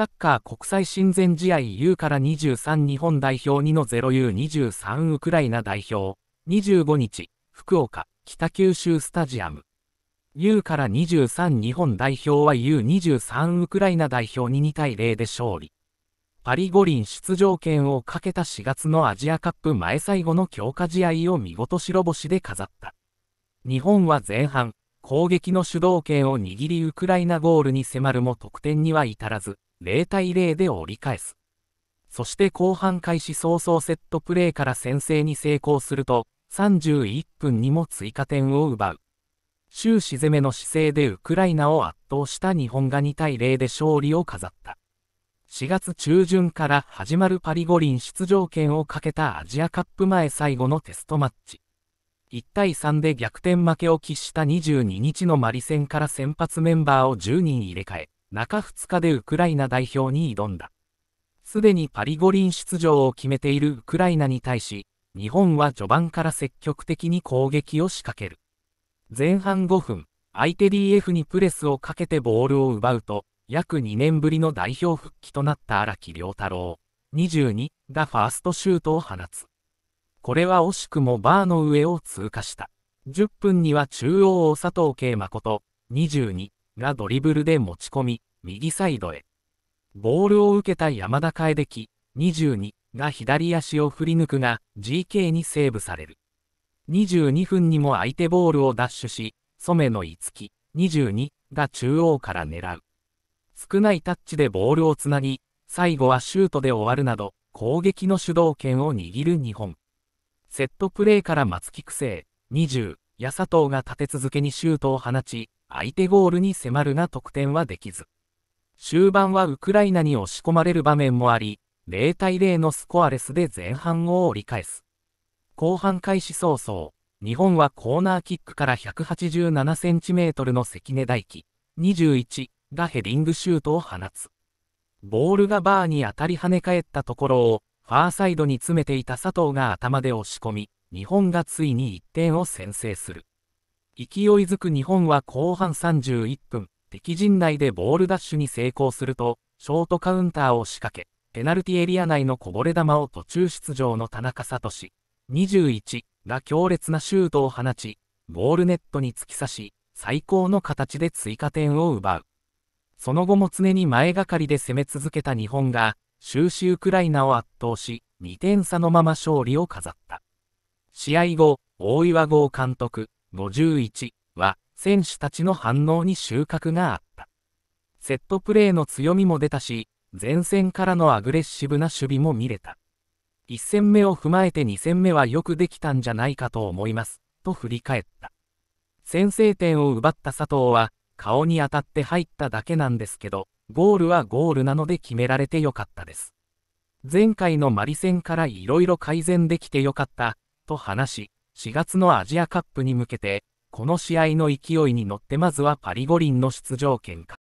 サッカー国際親善試合 U から23日本代表2の 0U23 ウクライナ代表25日福岡北九州スタジアム U から23日本代表は U23 ウクライナ代表に2対0で勝利パリ五輪出場権をかけた4月のアジアカップ前最後の強化試合を見事白星で飾った日本は前半攻撃の主導権を握りウクライナゴールに迫るも得点には至らず0対0で折り返す。そして後半開始早々セットプレーから先制に成功すると、31分にも追加点を奪う。終始攻めの姿勢でウクライナを圧倒した日本が2対0で勝利を飾った。4月中旬から始まるパリ五輪出場権をかけたアジアカップ前最後のテストマッチ。1対3で逆転負けを喫した22日のマリ戦から先発メンバーを10人入れ替え、中2日でウクライナ代表に挑んだ。すでにパリ五輪出場を決めているウクライナに対し、日本は序盤から積極的に攻撃を仕掛ける。前半5分、相手 DF にプレスをかけてボールを奪うと、約2年ぶりの代表復帰となった荒木良太郎、22がファーストシュートを放つ。これは惜しくもバーの上を通過した。10分には中央を佐藤慶誠、22がドリブルで持ち込み、右サイドへ。ボールを受けた山田楓樹、22が左足を振り抜くが、GK にセーブされる。22分にも相手ボールを奪取し、染野五木、22が中央から狙う。少ないタッチでボールをつなぎ、最後はシュートで終わるなど、攻撃の主導権を握る日本。セットプレーから松木久生、20や佐藤が立て続けにシュートを放ち、相手ゴールに迫るが得点はできず。終盤はウクライナに押し込まれる場面もあり、0対0のスコアレスで前半を折り返す。後半開始早々、日本はコーナーキックから 187cm の関根大輝、21がヘディングシュートを放つ。ボールがバーに当たり跳ね返ったところを、ファーサイドに詰めていた佐藤が頭で押し込み、日本がついに1点を先制する。勢いづく日本は後半31分、敵陣内でボールダッシュに成功すると、ショートカウンターを仕掛け、ペナルティエリア内のこぼれ球を途中出場の田中聡、21が強烈なシュートを放ち、ボールネットに突き刺し、最高の形で追加点を奪う。その後も常に前がかりで攻め続けた日本が、終始ウクライナを圧倒し、2点差のまま勝利を飾った。試合後、大岩郷監督、51は選手たちの反応に収穫があった。セットプレーの強みも出たし、前線からのアグレッシブな守備も見れた。1戦目を踏まえて2戦目はよくできたんじゃないかと思います、と振り返った。先制点を奪った佐藤は、顔に当たって入っただけなんですけど、ゴールはゴールなので決められてよかったです。前回のマリ戦からいろいろ改善できてよかった、と話し、4月のアジアカップに向けて、この試合の勢いに乗ってまずはパリ五輪の出場権か。